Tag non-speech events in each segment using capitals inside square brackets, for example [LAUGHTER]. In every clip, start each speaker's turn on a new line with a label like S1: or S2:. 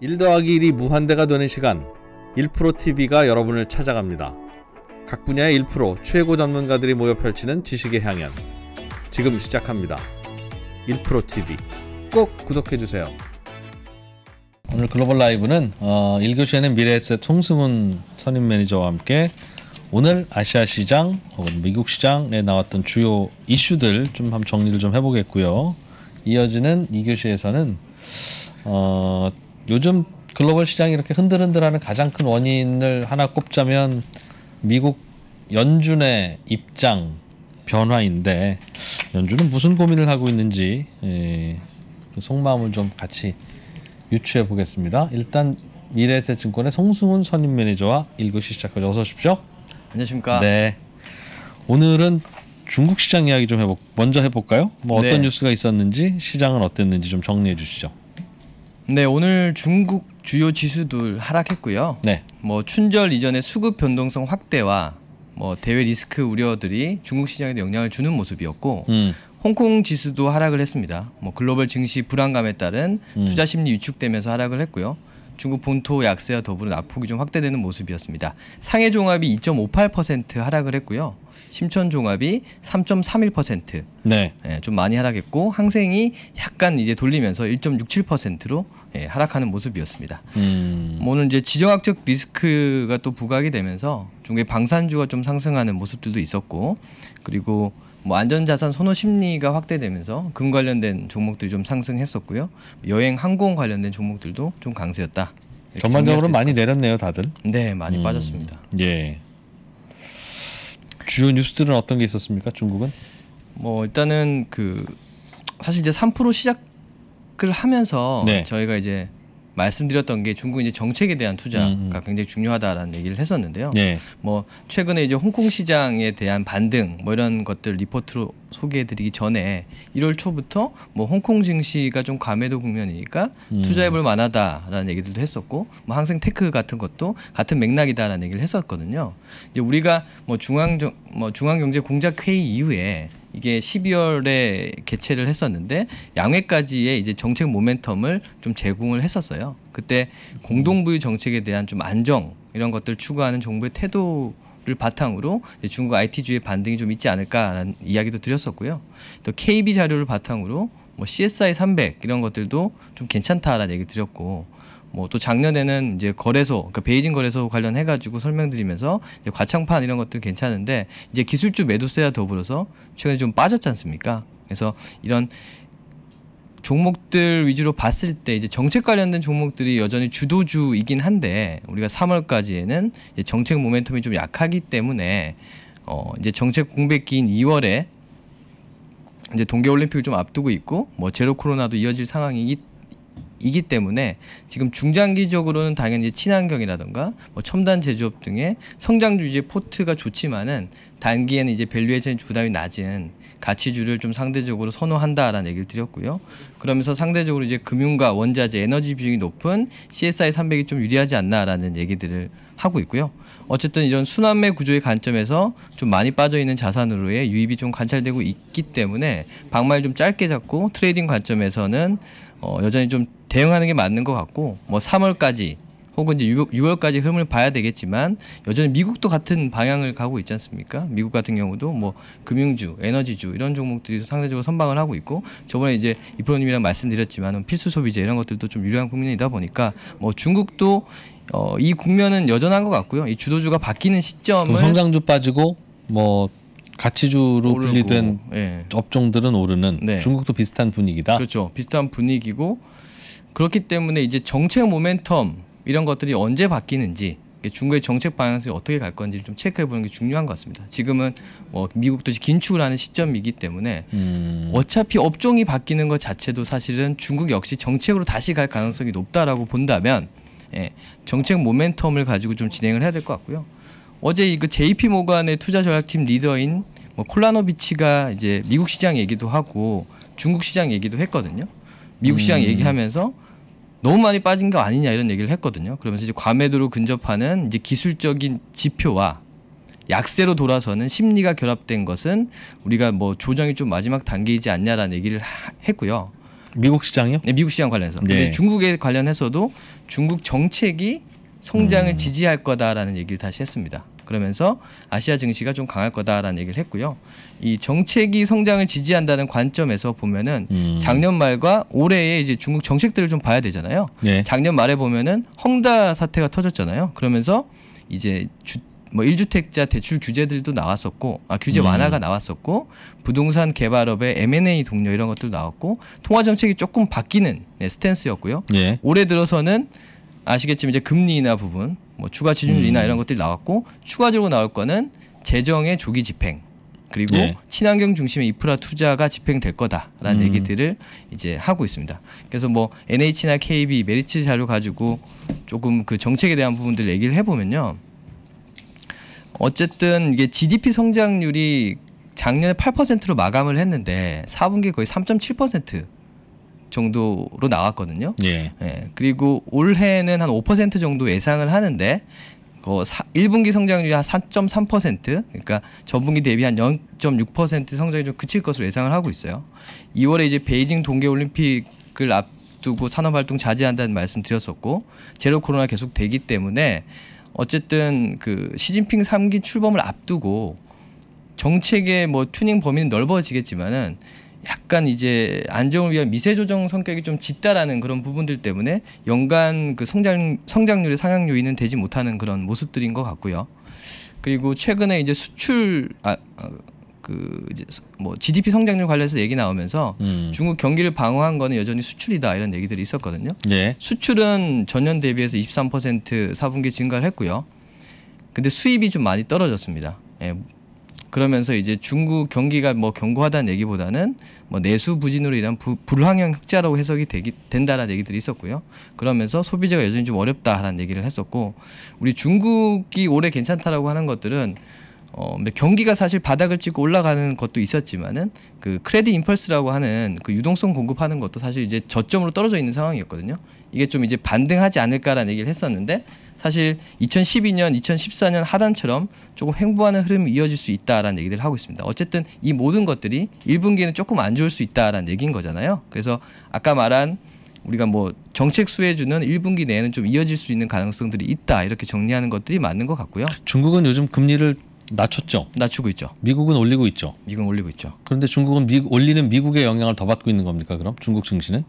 S1: 1 더하기 1이 무한대가 되는 시간 1프로TV가 여러분을 찾아갑니다. 각 분야의 1프로 최고 전문가들이 모여 펼치는 지식의 향연 지금 시작합니다. 1프로TV 꼭 구독해주세요. 오늘 글로벌 라이브는 어, 1교시에는 미래에셋 송승훈 선임 매니저와 함께 오늘 아시아 시장 혹은 미국 시장에 나왔던 주요 이슈들 좀 한번 정리를 좀 해보겠고요. 이어지는 2교시에서는 어, 요즘 글로벌 시장이 이렇게 흔들흔들하는 가장 큰 원인을 하나 꼽자면 미국 연준의 입장 변화인데 연준은 무슨 고민을 하고 있는지 예, 그 속마음을 좀 같이 유추해 보겠습니다. 일단 미래세증권의 송승훈 선임 매니저와 읽구시 시작하죠. 어서 오십시오. 안녕하십니까. 네. 오늘은 중국 시장 이야기 좀 해보, 먼저 해볼까요? 뭐 네. 어떤 네. 뉴스가 있었는지 시장은 어땠는지 좀 정리해 주시죠. 네, 오늘
S2: 중국 주요 지수들 하락했고요. 네. 뭐 춘절 이전의 수급 변동성 확대와 뭐 대외 리스크 우려들이 중국 시장에도 영향을 주는 모습이었고 음. 홍콩 지수도 하락을 했습니다. 뭐 글로벌 증시 불안감에 따른 음. 투자 심리 위축되면서 하락을 했고요. 중국 본토 약세와 더불어 낙폭이 좀 확대되는 모습이었습니다. 상해 종합이 2.58% 하락을 했고요. 심천종합이 3.31%. 네. 예, 좀 많이 하락했고 항생이 약간 이제 돌리면서 1.67%로 예, 하락하는 모습이었습니다. 음. 뭐 오늘 이제 지정학적 리스크가 또 부각이 되면서 중국 방산주가 좀 상승하는 모습들도 있었고 그리고 뭐 안전자산 선호 심리가 확대되면서 금 관련된 종목들이 좀 상승했었고요. 여행 항공 관련된 종목들도 좀
S1: 강세였다.
S2: 전반적으로 많이
S1: 내렸네요, 다들. 네,
S2: 많이 음. 빠졌습니다.
S1: 예. 주요 뉴스들은 어떤 게 있었습니까? 중국은? 뭐 일단은 그
S2: 사실 이제 3% 시작을 하면서 네. 저희가 이제 말씀드렸던 게 중국 이제 정책에 대한 투자가 음, 음. 굉장히 중요하다라는 얘기를 했었는데요. 네. 뭐 최근에 이제 홍콩 시장에 대한 반등 뭐 이런 것들 리포트로 소개해드리기 전에 1월 초부터 뭐 홍콩 증시가 좀 감회도 국면이니까 음. 투자해볼 만하다라는 얘기들도 했었고 뭐 항생 테크 같은 것도 같은 맥락이다라는 얘기를 했었거든요. 이제 우리가 뭐 중앙 뭐 중앙경제 공작 회의 이후에 이게 12월에 개최를 했었는데 양회까지의 이제 정책 모멘텀을 좀 제공을 했었어요. 그때 공동부유 정책에 대한 좀 안정 이런 것들 추구하는 정부의 태도 를 바탕으로 중국 IT주의 반등이 좀 있지 않을까라는 이야기도 드렸었고요. 또 KB 자료를 바탕으로 뭐 CSI 300 이런 것들도 좀 괜찮다라는 얘기 드렸고 뭐또 작년에는 이제 거래소, 그러니까 베이징 거래소 관련해 가지고 설명드리면서 과창판 이런 것들 괜찮은데 이제 기술주 매도세와 더불어서 최근에 좀 빠졌지 않습니까? 그래서 이런 종목들 위주로 봤을 때 이제 정책 관련된 종목들이 여전히 주도주이긴 한데 우리가 3월까지에는 정책 모멘텀이 좀 약하기 때문에 어 이제 정책 공백기인 2월에 이제 동계 올림픽을 좀 앞두고 있고 뭐 제로 코로나도 이어질 상황이기 이기 때문에 지금 중장기적으로는 당연히 친환경이라든가뭐 첨단 제조업 등의 성장 주지 포트가 좋지만은 단기에는 이제 밸류에이션 부담이 낮은 가치주를 좀 상대적으로 선호한다라는 얘기를 드렸고요. 그러면서 상대적으로 이제 금융과 원자재, 에너지 비중이 높은 CSI 300이 좀 유리하지 않나라는 얘기들을 하고 있고요. 어쨌든 이런 순환매 구조의 관점에서 좀 많이 빠져 있는 자산으로의 유입이 좀 관찰되고 있기 때문에 방말 좀 짧게 잡고 트레이딩 관점에서는 어, 여전히 좀 대응하는 게 맞는 것 같고 뭐 3월까지 혹은 이제 6월, 까지 흐름을 봐야 되겠지만 여전히 미국도 같은 방향을 가고 있지 않습니까? 미국 같은 경우도 뭐 금융주, 에너지주 이런 종목들이 상대적으로 선방을 하고 있고 저번에 이제 이프로님이랑 말씀드렸지만 필수 소비재 이런 것들도 좀 유리한 국면이다 보니까 뭐 중국도 어, 이 국면은 여전한 것 같고요. 이 주도주가 바뀌는 시점을 성장주
S1: 빠지고 뭐 가치주로 오르고. 분리된 네. 업종들은 오르는 네. 중국도 비슷한 분위기다. 그렇죠. 비슷한 분위기고 그렇기 때문에 이제 정책
S2: 모멘텀 이런 것들이 언제 바뀌는지 중국의 정책 방향성이 어떻게 갈 건지를 좀 체크해 보는 게 중요한 것 같습니다. 지금은 뭐 미국도 긴축을 하는 시점이기 때문에 음. 어차피 업종이 바뀌는 것 자체도 사실은 중국 역시 정책으로 다시 갈 가능성이 높다라고 본다면 예, 정책 모멘텀을 가지고 좀 진행을 해야 될 것 같고요. 어제 그 JP 모간의 투자 전략팀 리더인 뭐 콜라노비치가 이제 미국 시장 얘기도 하고 중국 시장 얘기도 했거든요. 미국 시장 음. 얘기하면서 너무 많이 빠진 거 아니냐 이런 얘기를 했거든요. 그러면서 이제 과매도로 근접하는 이제 기술적인 지표와 약세로 돌아서는 심리가 결합된 것은 우리가 뭐 조정이 좀 마지막 단계이지 않냐라는 얘기를 하, 했고요. 미국 시장이요? 네, 미국 시장 관련해서. 네. 근데 중국에 관련해서도 중국 정책이 성장을 음. 지지할 거다라는 얘기를 다시 했습니다. 그러면서 아시아 증시가 좀 강할 거다라는 얘기를 했고요. 이 정책이 성장을 지지한다는 관점에서 보면은 음. 작년 말과 올해의 이제 중국 정책들을 좀 봐야 되잖아요. 네. 작년 말에 보면은 헝다 사태가 터졌잖아요. 그러면서 이제 주, 뭐 1주택자 대출 규제들도 나왔었고 아 규제 음. 완화가 나왔었고 부동산 개발업의 M&A 동료 이런 것들 도 나왔고 통화 정책이 조금 바뀌는 네, 스탠스였고요. 예. 올해 들어서는 아시겠지만 이제 금리 나 부분, 뭐 추가 지준율 나하 음. 이런 것들이 나왔고 추가적으로 나올 거는 재정의 조기 집행 그리고 예. 친환경 중심의 인프라 투자가 집행될 거다라는 음. 얘기들을 이제 하고 있습니다. 그래서 뭐 NH나 KB 메리츠 자료 가지고 조금 그 정책에 대한 부분들 얘기를 해보면요. 어쨌든 이게 GDP 성장률이 작년에 8%로 마감을 했는데 4분기 거의 3.7% 정도로 나왔거든요. 예. 예. 그리고 올해는 한 5% 정도 예상을 하는데 그 어, 1분기 성장률이 한4.3% 그러니까 전분기 대비 한 0.6% 성장이 좀 그칠 것으로 예상을 하고 있어요. 2월에 이제 베이징 동계 올림픽을 앞두고 산업 활동 자제한다는 말씀 드렸었고 제로 코로나 계속 되기 때문에 어쨌든 그 시진핑 3기 출범을 앞두고 정책의 뭐 튜닝 범위는 넓어지겠지만은 약간 이제 안정을 위한 미세 조정 성격이 좀 짙다라는 그런 부분들 때문에 연간 그 성장 성장률의 상향 요인은 되지 못하는 그런 모습들인 것 같고요. 그리고 최근에 이제 수출 아, 어, 그 이제 뭐 GDP 성장률 관련해서 얘기 나오면서 음. 중국 경기를 방어한 거는 여전히 수출이다 이런 얘기들이 있었거든요. 예. 수출은 전년 대비해서 23% 4분기 증가를 했고요. 근데 수입이 좀 많이 떨어졌습니다. 예, 그러면서 이제 중국 경기가 뭐 견고하다는 얘기보다는 뭐 내수 부진으로 인한 부, 불황형 흑자라고 해석이 되기, 된다라는 얘기들이 있었고요. 그러면서 소비자가 여전히 좀 어렵다라는 얘기를 했었고 우리 중국이 올해 괜찮다라고 하는 것들은 어, 경기가 사실 바닥을 찍고 올라가는 것도 있었지만은 그 크레딧 인펄스라고 하는 그 유동성 공급하는 것도 사실 이제 저점으로 떨어져 있는 상황이었거든요. 이게 좀 이제 반등하지 않을까라는 얘기를 했었는데 사실 2012년, 2014년 하단처럼 조금 횡보하는 흐름이 이어질 수 있다라는 얘기를 하고 있습니다. 어쨌든 이 모든 것들이 1분기에는 조금 안 좋을 수 있다라는 얘기인 거잖아요. 그래서 아까 말한 우리가 뭐 정책 수혜주는 1분기 내에는 좀 이어질 수 있는 가능성들이 있다 이렇게 정리하는 것들이 맞는 것 같고요.
S1: 중국은 요즘 금리를 낮췄죠. 낮추고 있죠. 미국은 올리고 있죠. 미국은 올리고 있죠. 그런데 중국은 미, 올리는 미국의 영향을 더 받고 있는 겁니까? 그럼 중국 증시는?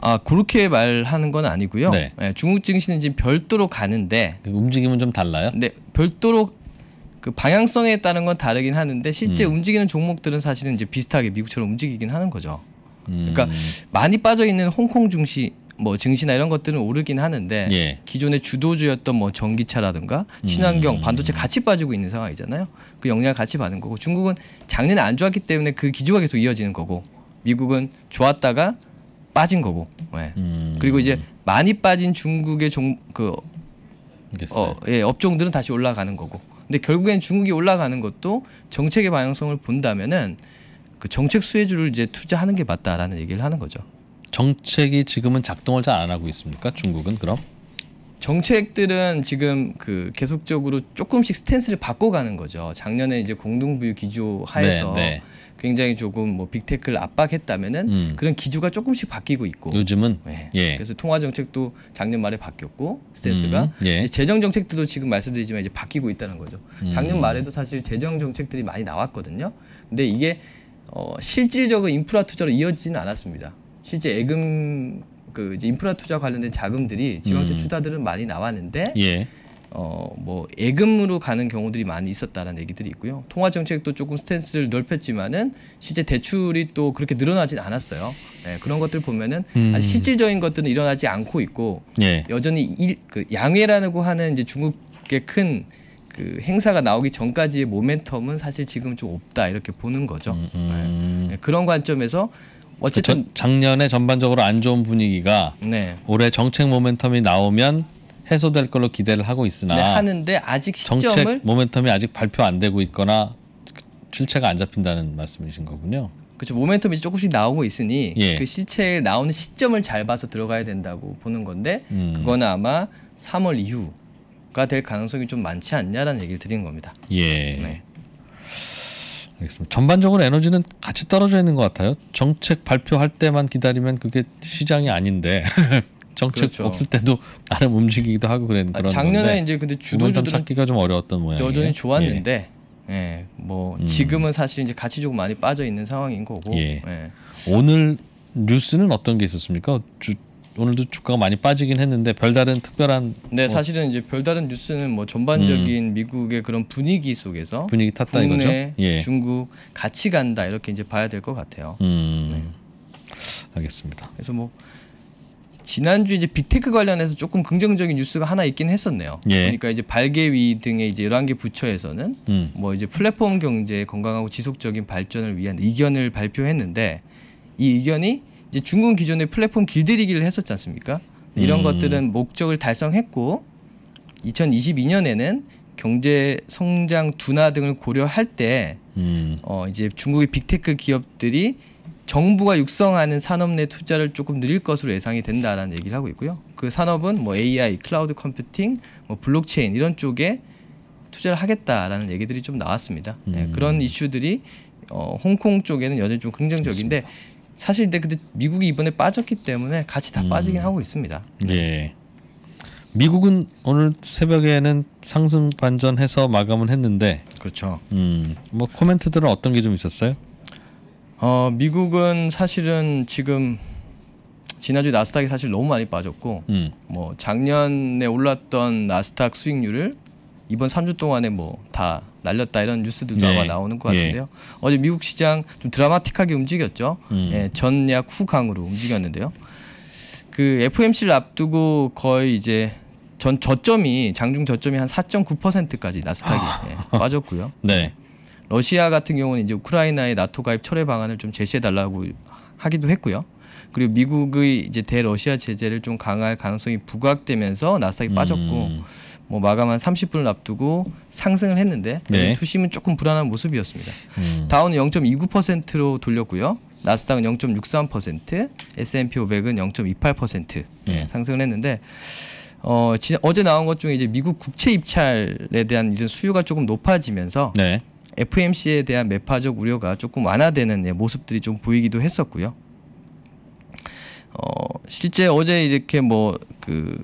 S1: 아 그렇게 말하는 건 아니고요. 네.
S2: 네, 중국 증시는 지금 별도로 가는데 움직임은 좀 달라요? 네, 별도로 그 방향성에 따른 건 다르긴 하는데 실제 음. 움직이는 종목들은 사실은 이제 비슷하게 미국처럼 움직이긴 하는 거죠. 그러니까 음. 그러니까 많이 빠져 있는 홍콩 증시 뭐 증시나 이런 것들은 오르긴 하는데 예. 기존의 주도주였던 뭐 전기차라든가 음. 친환경 음. 반도체 같이 빠지고 있는 상황이잖아요. 그 영향을 같이 받는 거고 중국은 작년에 안 좋았기 때문에 그 기조가 계속 이어지는 거고 미국은 좋았다가 빠진 거고. 네. 음. 그리고 이제 많이 빠진 중국의 종그 어, 예, 업종들은 다시 올라가는 거고. 근데 결국엔 중국이 올라가는 것도 정책의 방향성을 본다면은 그 정책 수혜주를 이제 투자하는 게 맞다라는 얘기를 하는 거죠. 정책이 지금은 작동을 잘 안 하고 있습니까? 중국은 그럼? 정책들은 지금 그 계속적으로 조금씩 스탠스를 바꿔가는 거죠. 작년에 이제 공동부유 기조 하에서 네, 네. 굉장히 조금 뭐 빅테크를 압박했다면은 음. 그런 기조가 조금씩 바뀌고 있고 요즘은 네. 예. 그래서 통화 정책도 작년 말에 바뀌었고 스탠스가 음. 예. 재정 정책들도 지금 말씀드리지만 이제 바뀌고 있다는 거죠. 음. 작년 말에도 사실 재정 정책들이 많이 나왔거든요. 근데 이게 어, 실질적으로 인프라 투자로 이어지지는 않았습니다. 실제 예금 그 이제 인프라 투자 관련된 자금들이 지방채 음. 투자들은 많이 나왔는데 예. 어뭐 예금으로 가는 경우들이 많이 있었다라는 얘기들이 있고요. 통화 정책도 조금 스탠스를 넓혔지만은 실제 대출이 또 그렇게 늘어나진 않았어요. 네, 그런 것들 보면은 음. 아직 실질적인 것들은 일어나지 않고 있고 예. 여전히 일, 그 양회라고 하는 이제 중국의 큰그 행사가 나오기 전까지의 모멘텀은 사실 지금 좀 없다 이렇게 보는 거죠. 음. 음. 네, 네. 그런 관점에서
S1: 어쨌든 저, 작년에 전반적으로 안 좋은 분위기가 네. 올해 정책 모멘텀이 나오면 해소될 걸로 기대를 하고 있으나 네, 하는데 아직 시점을 정책 모멘텀이 아직 발표 안 되고 있거나 실체가 안 잡힌다는 말씀이신 거군요. 그렇죠. 모멘텀이
S2: 조금씩 나오고 있으니 예. 그 실체에 나오는 시점을 잘 봐서 들어가야 된다고 보는 건데 음. 그거는 아마 3월 이후가 될 가능성이 좀 많지 않냐라는 얘기를 드리는 겁니다.
S1: 예. 네. 알겠습니다. 전반적으로 에너지는 같이 떨어져 있는 것 같아요. 정책 발표할 때만 기다리면 그게 시장이 아닌데 [LAUGHS] 정책 그렇죠. 없을 때도 나름 움직이기도 하고 그랬, 아, 그런 작년에 건데, 이제 근데 주도주 찾기가 좀 어려웠던 모양이에요. 여전히 좋았는데 예. 예. 뭐 음. 지금은
S2: 음. 사실 이제 가치 조금 많이 빠져 있는 상황인 거고. 예. 예.
S1: 오늘 뉴스는 어떤 게 있었습니까? 주, 오늘도 주가가 많이 빠지긴 했는데 별다른 특별한 네 뭐... 사실은
S2: 이제 별다른 뉴스는 뭐 전반적인 음. 미국의 그런 분위기 속에서 분위기 탔다 국내, 이거죠. 예. 중국 같이 간다 이렇게 이제 봐야 될 것 같아요.
S1: 음. 네. 알겠습니다.
S2: 그래서 뭐 지난주 이제 빅테크 관련해서 조금 긍정적인 뉴스가 하나 있긴 했었네요. 예. 그러니까 이제 발개위 등의 이제 11개 부처에서는 음. 뭐 이제 플랫폼 경제 건강하고 지속적인 발전을 위한 의견을 발표했는데 이 의견이 이제 중국 은기존에 플랫폼 길들이기를 했었지 않습니까?
S1: 이런 음. 것들은
S2: 목적을 달성했고 2022년에는 경제 성장 둔화 등을 고려할 때 음. 어, 이제 중국의 빅테크 기업들이 정부가 육성하는 산업 내 투자를 조금 늘릴 것으로 예상이 된다라는 얘기를 하고 있고요. 그 산업은 뭐 AI, 클라우드 컴퓨팅, 뭐 블록체인 이런 쪽에 투자를 하겠다라는 얘기들이 좀 나왔습니다. 네, 음. 네, 그런 이슈들이 어, 홍콩 쪽에는 여전히 좀 긍정적인데 그렇습니다. 사실 근데, 근데 미국이 이번에 빠졌기 때문에 같이 다 음. 빠지긴 하고 있습니다.
S1: 예. 미국은 오늘 새벽에는 상승 반전해서 마감은 했는데 그렇죠. 음. 뭐 코멘트들은 어떤 게 좀 있었어요? 어, 미국은
S2: 사실은 지금 지난주 나스닥이 사실 너무 많이 빠졌고 음. 뭐 작년에 올랐던 나스닥 수익률을 이번 3주 동안에 뭐다 날렸다 이런 뉴스들도 네. 아마 나오는 것 예. 같은데요. 예. 어제 미국 시장 좀 드라마틱하게 움직였죠. 음. 예, 전약 후강으로 움직였는데요. 그 FOMC를 앞두고 거의 이제 전 저점이 장중 저점이 한 4.9%까지 나스닥이 아. 예, 빠졌고요. [LAUGHS] 네. 러시아 같은 경우는 이제 우크라이나의 나토 가입 철회 방안을 좀 제시해 달라고 하기도 했고요. 그리고 미국의 이제 대러시아 제재를 좀 강할 화 가능성이 부각되면서 나스닥이 빠졌고 음. 뭐 마감한 30분을 앞두고 상승을 했는데 네. 투심은 조금 불안한 모습이었습니다. 음. 다운은 0.29%로 돌렸고요. 나스닥은 0.63%, S&P 500은 0.28% 네. 상승을 했는데 어, 지, 어제 나온 것 중에 이제 미국 국채 입찰에 대한 이런 수요가 조금 높아지면서 네. FMC에 대한 매파적 우려가 조금 완화되는 예, 모습들이 좀 보이기도 했었고요. 어, 실제 어제 이렇게 뭐그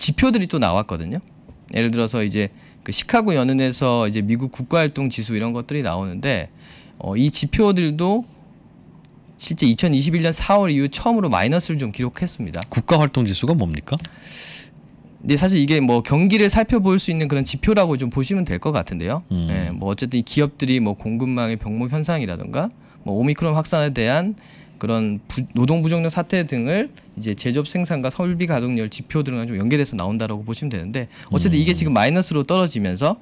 S2: 지표들이 또 나왔거든요. 예를 들어서 이제 그 시카고 연은에서 이제 미국 국가활동 지수 이런 것들이 나오는데 어, 이 지표들도 실제 2021년 4월 이후 처음으로 마이너스를 좀 기록했습니다. 국가활동 지수가 뭡니까? 근데 사실 이게 뭐 경기를 살펴볼 수 있는 그런 지표라고 좀 보시면 될 것 같은데요. 음. 예, 뭐 어쨌든 기업들이 뭐 공급망의 병목 현상이라든가 뭐 오미크론 확산에 대한 그런 부, 노동 부정력 사태 등을 이제 제조업 생산과 설비 가동률 지표 등과 좀 연계돼서 나온다라고 보시면 되는데 어쨌든 음. 이게 지금 마이너스로 떨어지면서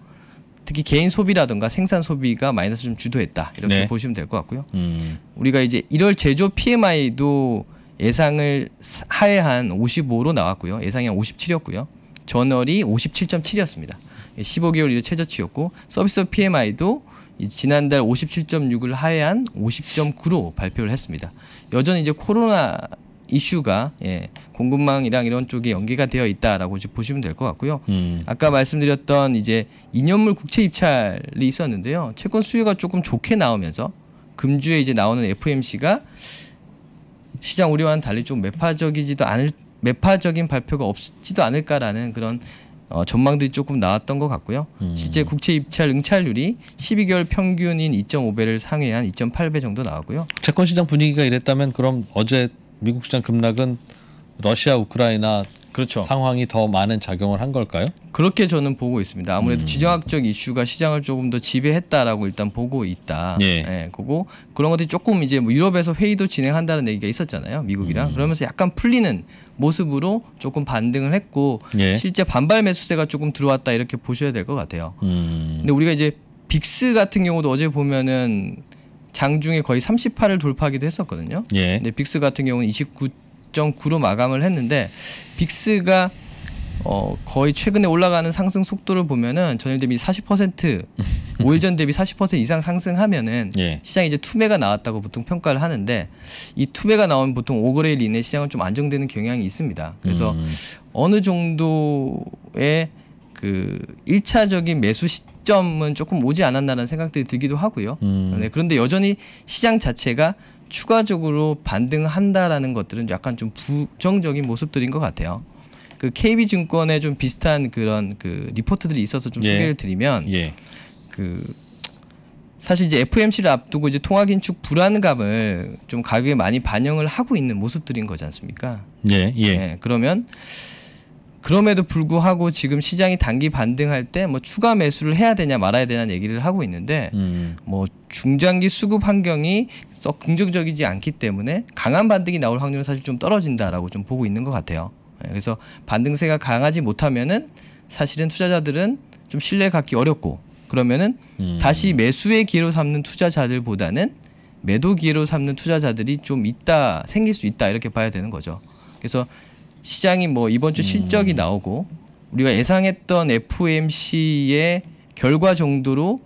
S2: 특히 개인 소비라든가 생산 소비가 마이너스 좀 주도했다 이렇게 네. 보시면 될 것 같고요. 음. 우리가 이제 1월 제조 PMI도 예상을 하회한 55로 나왔고요. 예상이 한 57이었고요. 전월이 57.7이었습니다. 15개월 예, 이래 최저치였고 서비스 PMI도 지난달 57.6을 하회한 50.9로 발표를 했습니다. 여전히 이제 코로나 이슈가 예, 공급망이랑 이런 쪽에 연계가 되어 있다라고 보시면 될 것 같고요. 음. 아까 말씀드렸던 이제 이년물 국채 입찰이 있었는데요. 채권 수요가 조금 좋게 나오면서 금주에 이제 나오는 FMC가 시장 우려와는 달리 좀 매파적이지도 않을 매파적인 발표가 없지도 않을까라는 그런 어, 전망들이 조금 나왔던 것 같고요. 음. 실제 국채 입찰 응찰률이 12개월 평균인 2.5배를 상회한 2.8배 정도 나왔고요.
S1: 채권 시장 분위기가 이랬다면 그럼 어제 미국 시장 급락은 러시아 우크라이나 그렇죠. 상황이 더 많은 작용을 한 걸까요? 그렇게 저는 보고 있습니다. 아무래도 음. 지정학적 이슈가 시장을
S2: 조금 더 지배했다라고 일단 보고 있다. 예. 예 그거 그런 것들이 조금 이제 뭐 유럽에서 회의도 진행한다는 얘기가 있었잖아요. 미국이랑 음. 그러면서 약간 풀리는 모습으로 조금 반등을 했고 예. 실제 반발 매수세가 조금 들어왔다 이렇게 보셔야 될 것 같아요. 음. 근데 우리가 이제 빅스 같은 경우도 어제 보면은 장중에 거의 38을 돌파하기도 했었거든요. 예. 근데 빅스 같은 경우는 29 6.9로 마감을 했는데 빅스가 어, 거의 최근에 올라가는 상승 속도를 보면은 전일 대비 40% 5일 전 대비 40% 이상 상승하면은 예. 시장 이제 투매가 나왔다고 보통 평가를 하는데 이 투매가 나오면 보통 5거래일 이내 시장은 좀 안정되는 경향이 있습니다. 그래서 음. 어느 정도의 그 1차적인 매수 시점은 조금 오지 않았나라는 생각들이 들기도 하고요. 음. 네, 그런데 여전히 시장 자체가 추가적으로 반등한다라는 것들은 약간 좀 부정적인 모습들인 것 같아요. 그 KB 증권에 좀 비슷한 그런 그 리포트들이 있어서 좀 예. 소개를 드리면 예. 그 사실 이제 FMC를 앞두고 이제 통화 긴축 불안감을 좀 가격에 많이 반영을 하고 있는 모습들인 거지 않습니까? 예, 예. 예 그러면 그럼에도 불구하고 지금 시장이 단기 반등할 때 뭐 추가 매수를 해야 되냐 말아야 되냐 얘기를 하고 있는데 음. 뭐 중장기 수급 환경이 썩 긍정적이지 않기 때문에 강한 반등이 나올 확률은 사실 좀 떨어진다라고 좀 보고 있는 것 같아요. 예, 그래서 반등세가 강하지 못하면은 사실은 투자자들은 좀 신뢰 갖기 어렵고 그러면은 음. 다시 매수의 기회로 삼는 투자자들보다는 매도 기회로 삼는 투자자들이 좀 있다 생길 수 있다 이렇게 봐야 되는 거죠. 그래서 시장이 뭐 이번 주 실적이 음. 나오고 우리가 예상했던 FOMC의 결과 정도로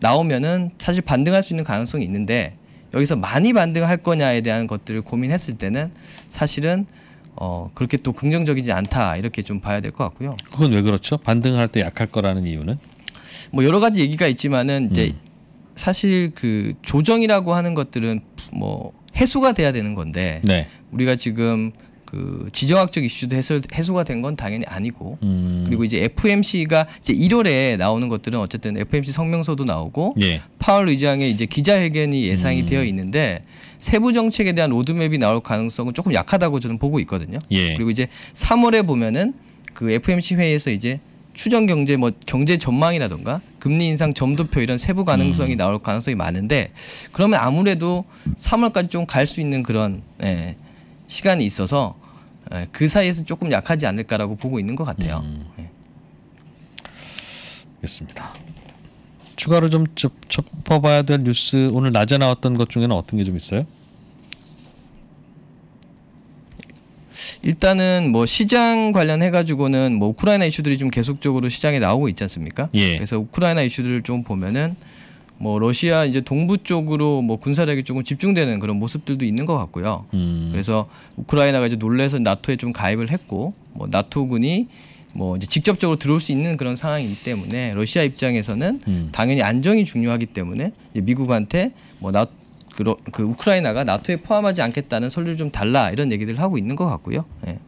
S2: 나오면은 사실 반등할 수 있는 가능성이 있는데 여기서 많이 반등할 거냐에 대한 것들을 고민했을 때는 사실은 어 그렇게 또 긍정적이지 않다 이렇게 좀 봐야 될 것 같고요.
S1: 그건 왜 그렇죠? 반등할 때 약할 거라는 이유는? 뭐 여러
S2: 가지 얘기가 있지만은 이제 음. 사실 그 조정이라고 하는 것들은 뭐 해소가 돼야 되는 건데 네. 우리가 지금 그 지정학적 이슈도 해소, 해소가 된 건 당연히 아니고 음. 그리고 이제 FMC가 이제 1월에 나오는 것들은 어쨌든 FMC 성명서도 나오고 예. 파월 의장의 이제 기자회견이 예상이 음. 되어 있는데 세부 정책에 대한 로드맵이 나올 가능성은 조금 약하다고 저는 보고 있거든요. 예. 그리고 이제 3월에 보면은 그 FMC 회의에서 이제 추정 경제 뭐 경제 전망이라든가 금리 인상 점도표 이런 세부 가능성이 음. 나올 가능성이 많은데 그러면 아무래도 3월까지 좀 갈 수 있는 그런 예, 시간이 있어서 예, 그 사이에서 조금 약하지 않을까라고 보고 있는 것 같아요. 음. 예.
S1: 알겠습니다. 추가로 좀 짚어봐야 될 뉴스 오늘 낮에 나왔던 것 중에는 어떤 게 좀 있어요? 일단은 뭐 시장
S2: 관련해 가지고는 뭐 우크라이나 이슈들이 좀 계속적으로 시장에 나오고 있지 않습니까? 예. 그래서 우크라이나 이슈들을 좀 보면은 뭐 러시아 이제 동부 쪽으로 뭐 군사력이 조금 집중되는 그런 모습들도 있는 것 같고요. 음. 그래서 우크라이나가 이제 놀래서 나토에 좀 가입을 했고 뭐 나토군이 뭐 이제 직접적으로 들어올 수 있는 그런 상황이기 때문에 러시아 입장에서는 음. 당연히 안정이 중요하기 때문에 미국한테 뭐나 그, 그 우크라이나가 나토에 포함하지 않겠다는 설리좀 달라 이런 얘기들 을 하고 있는 것 같고요. 예.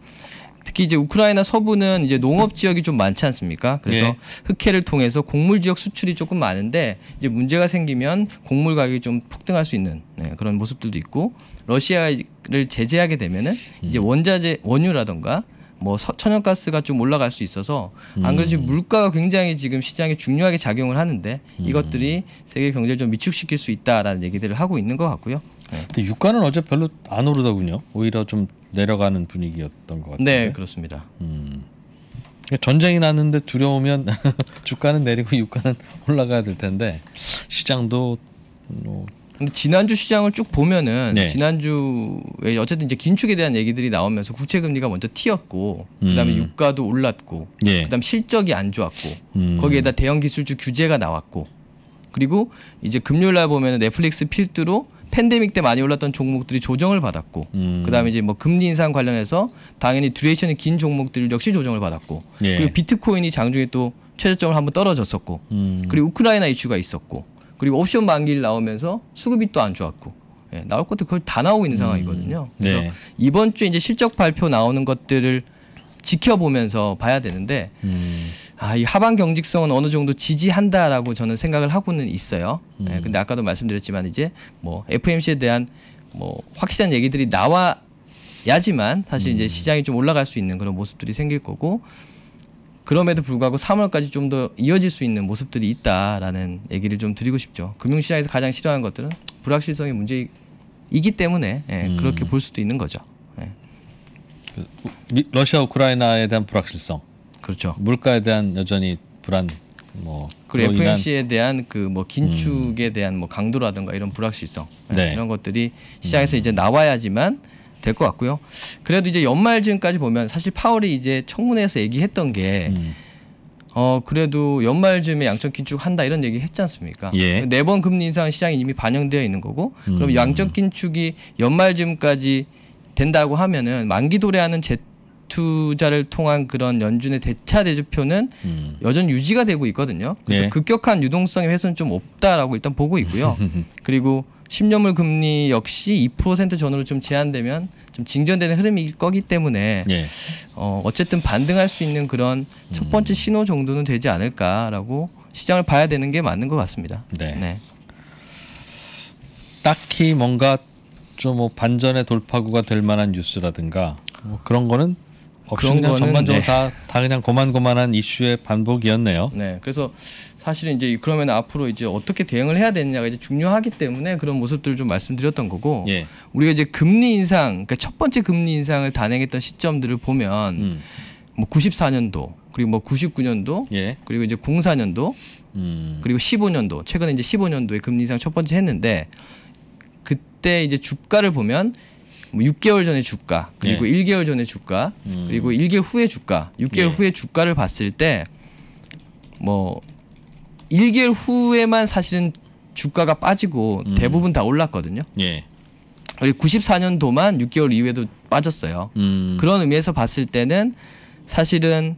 S2: 특히 이제 우크라이나 서부는 이제 농업 지역이 좀 많지 않습니까? 그래서 네. 흑해를 통해서 곡물 지역 수출이 조금 많은데 이제 문제가 생기면 곡물 가격이 좀 폭등할 수 있는 네, 그런 모습들도 있고 러시아를 제재하게 되면은 이제 음. 원자재 원유라던가 뭐 천연가스가 좀 올라갈 수 있어서 안 그래도 지금 음. 물가가 굉장히 지금 시장에 중요하게 작용을 하는데 음. 이것들이 세계 경제를 좀 위축시킬 수 있다라는 얘기들을 하고 있는 것 같고요. 네. 근데
S1: 유가는 어제 별로 안 오르더군요. 오히려 좀 내려가는 분위기였던 것 같아요. 네,
S2: 그렇습니다. 음.
S1: 그러니까 전쟁이 났는데 두려우면 [LAUGHS] 주가는 내리고 유가는 [LAUGHS] 올라가야 될 텐데 시장도 뭐 근데 지난주 시장을 쭉 보면은
S2: 네. 지난주에 어쨌든 이제 긴축에 대한 얘기들이 나오면서 국채 금리가 먼저 튀었고 그다음에 음. 유가도 올랐고 예. 그다음 실적이 안 좋았고 음. 거기에다 대형 기술주 규제가 나왔고 그리고 이제 금요일 날 보면은 넷플릭스 필두로 팬데믹 때 많이 올랐던 종목들이 조정을 받았고 음. 그다음에 이제 뭐 금리 인상 관련해서 당연히 듀레이션이 긴 종목들 역시 조정을 받았고 예. 그리고 비트코인이 장중에 또 최저점을 한번 떨어졌었고 음. 그리고 우크라이나 이슈가 있었고 그리고 옵션 만기일 나오면서 수급이 또 안 좋았고 예, 나올 것도 그걸 다 나오고 있는 음. 상황이거든요. 그래서 네. 이번 주에 이제 실적 발표 나오는 것들을 지켜보면서 봐야 되는데 음. 아, 이하반 경직성은 어느 정도 지지한다라고 저는 생각을 하고는 있어요. 음. 네, 근데 아까도 말씀드렸지만 이제 뭐 FMC에 대한 뭐 확실한 얘기들이 나와야지만 사실 음. 이제 시장이 좀 올라갈 수 있는 그런 모습들이 생길 거고 그럼에도 불구하고 3월까지 좀 더 이어질 수 있는 모습들이 있다라는 얘기를 좀 드리고 싶죠. 금융시장에서 가장 싫어하는 것들은 불확실성의 문제이기 때문에 예, 음. 그렇게
S1: 볼 수도 있는 거죠. 예. 그, 러시아 우크라이나에 대한 불확실성 그렇죠. 물가에 대한 여전히 불안 뭐 그리고 f m c
S2: 에 대한 그 뭐 긴축에 음. 대한 뭐 강도라든가 이런 불확실성 예, 네. 이런 것들이 시장에서 음. 이제 나와야지만 될 것 같고요. 그래도 이제 연말쯤까지 보면 사실 파월이 이제 청문회에서 얘기했던 게 음. 어 그래도 연말쯤에 양적 긴축 한다 이런 얘기 했지 않습니까? 예. 네번 금리 인상 시장이 이미 반영되어 있는 거고 그럼 음. 양적 긴축이 연말쯤까지 된다고 하면은 만기 도래하는 제, 투자를 통한 그런 연준의 대차 대조표는 음. 여전 히 유지가 되고 있거든요. 그래서 네. 급격한 유동성의 훼손은 좀 없다라고 일단 보고 있고요. [LAUGHS] 그리고 10년물 금리 역시 2% 전후로 좀 제한되면 좀 진전되는 흐름일 거기 때문에 예. 어, 어쨌든 반등할 수 있는 그런 첫 음. 번째 신호 정도는 되지 않을까라고 시장을 봐야 되는
S1: 게 맞는 것 같습니다. 네. 네. 딱히 뭔가 좀뭐 반전의 돌파구가 될 만한 뉴스라든가 뭐 그런 거는 그런 거는 전반적으로 다다 네. 그냥 고만고만한 이슈의 반복이었네요.
S2: 네, 그래서 사실은 이제 그러면 앞으로 이제 어떻게 대응을 해야 되느냐가 이제 중요하기 때문에 그런 모습들을 좀 말씀드렸던 거고 예. 우리가 이제 금리 인상, 그러니까 첫 번째 금리 인상을 단행했던 시점들을 보면 음. 뭐 94년도 그리고 뭐 99년도 예. 그리고 이제 04년도 음. 그리고 15년도 최근에 이제 15년도에 금리 인상 첫 번째 했는데 그때 이제 주가를 보면 뭐 6개월 전에 주가 그리고 예. 1개월 전에 주가 음. 그리고 1개월 후에 주가 6개월 예. 후에 주가를 봤을 때 뭐 1개월 후에만 사실은 주가가 빠지고 음. 대부분 다 올랐거든요. 예. 그리고 94년도만 6개월 이후에도 빠졌어요. 음. 그런 의미에서 봤을 때는 사실은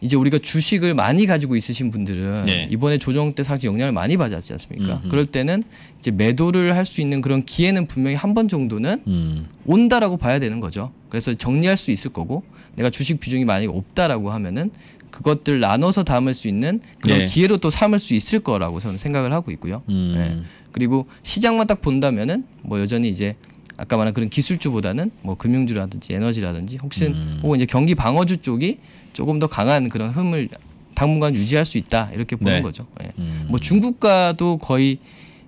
S2: 이제 우리가 주식을 많이 가지고 있으신 분들은 네. 이번에 조정 때 사실 영향을 많이 받았지 않습니까? 음흠. 그럴 때는 이제 매도를 할 수 있는 그런 기회는 분명히 한 번 정도는 음. 온다라고 봐야 되는 거죠. 그래서 정리할 수 있을 거고 내가 주식 비중이 많이 없다라고 하면은 그것들 나눠서 담을 수 있는 그런 네. 기회로 또 삼을 수 있을 거라고 저는 생각을 하고 있고요. 음. 네. 그리고 시장만 딱 본다면은 뭐 여전히 이제 아까 말한 그런 기술주보다는 뭐 금융주라든지 에너지라든지 혹시 음. 혹은 이제 경기 방어주 쪽이 조금 더 강한 그런 흠을 당분간 유지할 수 있다 이렇게 보는 네. 거죠. 예. 음. 뭐 중국과도 거의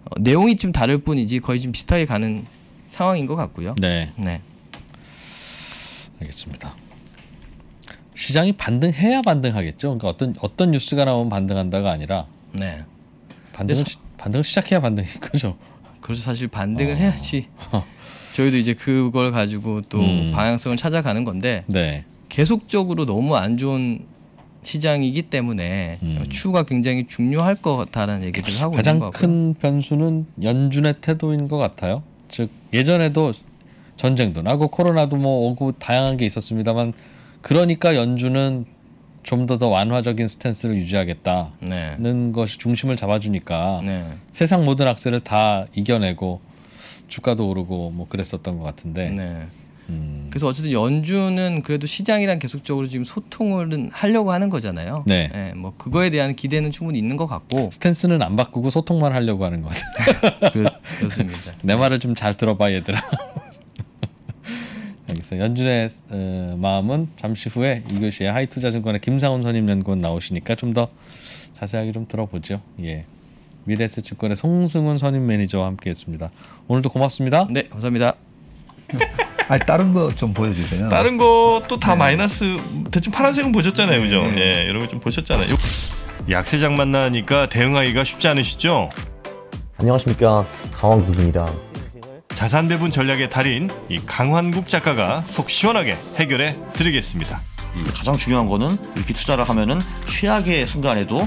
S2: 어, 내용이 좀 다를 뿐이지 거의 좀 비슷하게 가는
S1: 상황인 것 같고요. 네. 네. 알겠습니다. 시장이 반등해야 반등하겠죠. 그러니까 어떤 어떤 뉴스가 나오면 반등한다가 아니라 네. 반등을 사... 반등을 시작해야 반등인 거죠. 그래서 그렇죠. 사실 반등을 어... 해야지 [LAUGHS]
S2: 저희도 이제 그걸 가지고 또 음. 방향성을 찾아가는 건데 네. 계속적으로 너무 안 좋은 시장이기 때문에 음. 추가 굉장히 중요할 것
S1: 같다는 얘기를 하고 있는 거고큰 변수는 연준의 태도인 것 같아요. 즉 예전에도 전쟁도 나고 코로나도 뭐 오고 다양한 게 있었습니다만 그러니까 연준은 좀 더더 더 완화적인 스탠스를 유지하겠다는 네. 것이 중심을 잡아주니까 네. 세상 모든 악재를 다 이겨내고 주가도 오르고 뭐 그랬었던 것 같은데. 네. 음. 그래서 어쨌든 연준은 그래도 시장이랑 계속적으로
S2: 지금 소통을 하려고 하는 거잖아요. 네. 네. 뭐 그거에 대한 기대는 충분히 있는 것 같고
S1: 스탠스는 안 바꾸고 소통만 하려고 하는 것 같아요. [LAUGHS] 그렇습니다. [LAUGHS] 내 말을 좀 잘 들어봐 얘들아. [LAUGHS] 알겠어 연준의 어, 마음은 잠시 후에 이교시의 하이투자증권의 김상훈 선임연구원 나오시니까 좀 더 자세하게 좀 들어보죠. 예. 미래에셋증권의 송승훈 선임 매니저와 함께했습니다. 오늘도 고맙습니다. 네, 감사합니다. [LAUGHS] 아 다른 거 좀 보여주세요. 다른 것도 다 네. 마이너스 대충 파란색은 보셨잖아요, 그죠? 네. 예, 여러분 좀 보셨잖아요. 약세장 만나니까 대응하기가 쉽지 않으시죠? 안녕하십니까 강원국입니다. 자산 배분 전략의 달인 이 강환국 작가가 속 시원하게 해결해 드리겠습니다. 가장 중요한 거는 이렇게 투자를 하면은 최악의 순간에도